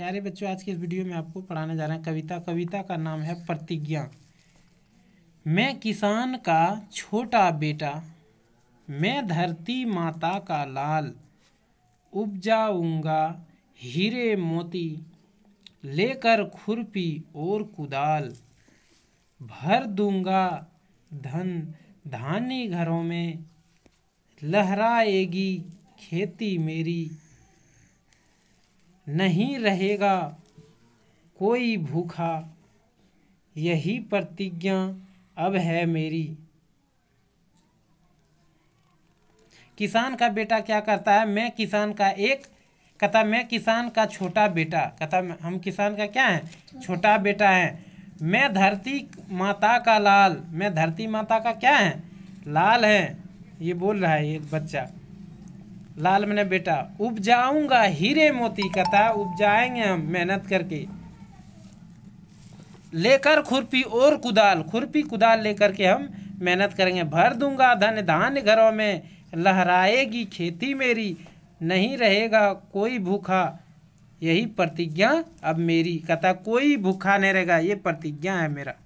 प्यारे बच्चों आज के इस वीडियो में आपको पढ़ाने जा रहे हैं कविता कविता का नाम है प्रतिज्ञा मैं किसान का छोटा बेटा मैं धरती माता का लाल उपजाऊंगा हीरे मोती लेकर खुरपी और कुदाल भर दूंगा धन धानी घरों में लहराएगी खेती मेरी नहीं रहेगा कोई भूखा यही प्रतिज्ञा अब है मेरी किसान का बेटा क्या करता है मैं किसान का एक कथा मैं किसान का छोटा बेटा कथा हम किसान का क्या है छोटा बेटा है मैं धरती माता का लाल मैं धरती माता का क्या है लाल है ये बोल रहा है ये बच्चा लाल मैंने बेटा उपजाऊंगा हीरे मोती कथा उपजाएंगे हम मेहनत करके लेकर खुरपी और कुदाल खुरपी कुदाल लेकर के हम मेहनत करेंगे भर दूंगा धन धान घरों में लहराएगी खेती मेरी नहीं रहेगा कोई भूखा यही प्रतिज्ञा अब मेरी कथा कोई भूखा नहीं रहेगा ये प्रतिज्ञा है मेरा